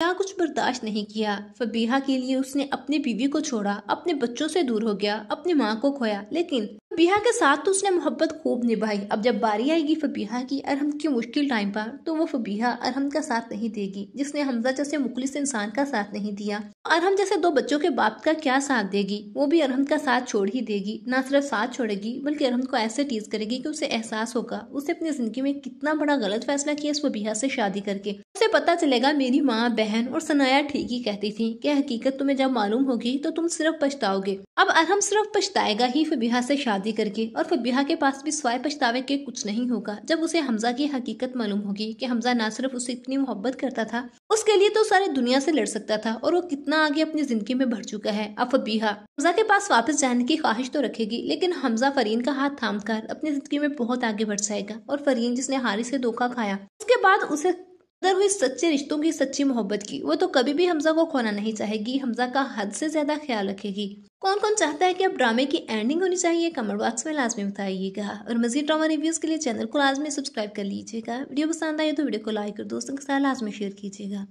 क्या कुछ बर्दाश्त नहीं किया फबीहा के लिए उसने अपनी बीवी को छोड़ा अपने बच्चों से दूर हो गया अपनी माँ को खोया लेकिन फपीहा के साथ तो उसने मोहब्बत खूब निभाई अब जब बारी आएगी फबीहा की अरहम की मुश्किल टाइम पर तो वो फपीहा अरहम का साथ नहीं देगी जिसने हमजा जैसे मुखलिस इंसान का साथ नहीं दिया अरहम जैसे दो बच्चों के बाप का क्या साथ देगी वो भी अरहम का साथ छोड़ ही देगी ना सिर्फ साथ छोड़ेगी बल्कि अरहम को ऐसे टीज करेगी की उसे एहसास होगा उसने अपनी जिंदगी में कितना बड़ा गलत फैसला किया इस फपीहा से शादी करके उसे पता चलेगा मेरी माँ बहन और सनाया ठीक ही कहती थी की हकीकत तुम्हें जब मालूम होगी तो तुम सिर्फ पछताओगे अब अरहम सिर्फ पछताएगा ही फपीहा से शादी शादी करके और फिर बिहा के पास भी स्वाय पछतावे के कुछ नहीं होगा जब उसे हमजा की हकीकत मालूम होगी कि हमजा ना सिर्फ उसे इतनी मोहब्बत करता था उसके लिए तो सारी दुनिया से लड़ सकता था और वो कितना आगे अपनी जिंदगी में बढ़ चुका है अब फबीहा हमजा के पास वापस जाने की ख्वाहिश तो रखेगी लेकिन हमजा फरीन का हाथ थाम कर अपनी जिंदगी में बहुत आगे बढ़ जाएगा और फरीन जिसने हारिस से धोखा खाया उसके बाद उसे वो हुई सच्चे रिश्तों की सच्ची मोहब्बत की वो तो कभी भी हमजा को खोना नहीं चाहेगी हमजा का हद से ज्यादा ख्याल रखेगी कौन कौन चाहता है कि अब ड्रामे की एंडिंग होनी चाहिए कमेंट बॉक्स में लाजमी बताइएगा और मजीद ड्रामा रिव्यूज के लिए चैनल को लाजमी सब्सक्राइब कर लीजिएगा वीडियो पसंद आए तो वीडियो को लाइक और दोस्तों के साथ लाजमी शेयर कीजिएगा